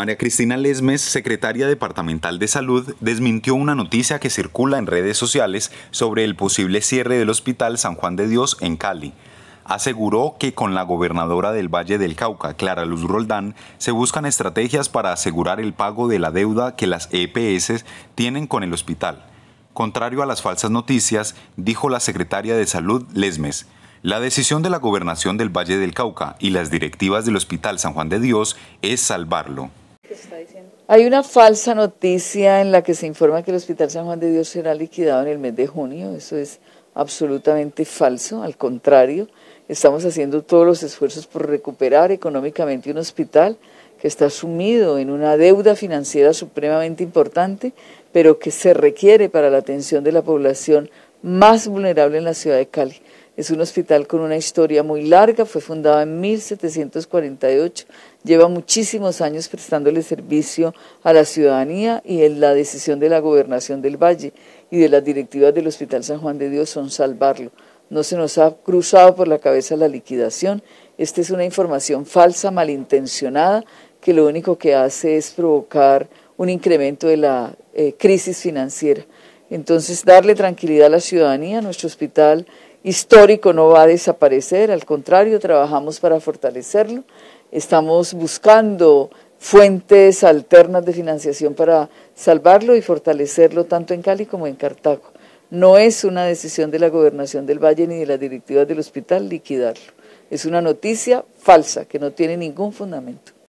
María Cristina Lesmes, secretaria departamental de salud, desmintió una noticia que circula en redes sociales sobre el posible cierre del Hospital San Juan de Dios en Cali. Aseguró que con la gobernadora del Valle del Cauca, Clara Luz Roldán, se buscan estrategias para asegurar el pago de la deuda que las EPS tienen con el hospital. Contrario a las falsas noticias, dijo la secretaria de Salud Lesmes, la decisión de la gobernación del Valle del Cauca y las directivas del Hospital San Juan de Dios es salvarlo. Hay una falsa noticia en la que se informa que el Hospital San Juan de Dios será liquidado en el mes de junio. Eso es absolutamente falso. Al contrario, estamos haciendo todos los esfuerzos por recuperar económicamente un hospital que está sumido en una deuda financiera supremamente importante, pero que se requiere para la atención de la población más vulnerable en la ciudad de Cali. Es un hospital con una historia muy larga, fue fundado en 1748, lleva muchísimos años prestándole servicio a la ciudadanía y en la decisión de la gobernación del Valle y de las directivas del Hospital San Juan de Dios son salvarlo. No se nos ha cruzado por la cabeza la liquidación. Esta es una información falsa, malintencionada, que lo único que hace es provocar un incremento de la eh, crisis financiera. Entonces, darle tranquilidad a la ciudadanía, nuestro hospital histórico no va a desaparecer, al contrario, trabajamos para fortalecerlo. Estamos buscando fuentes alternas de financiación para salvarlo y fortalecerlo tanto en Cali como en Cartago. No es una decisión de la gobernación del Valle ni de las directivas del hospital liquidarlo. Es una noticia falsa que no tiene ningún fundamento.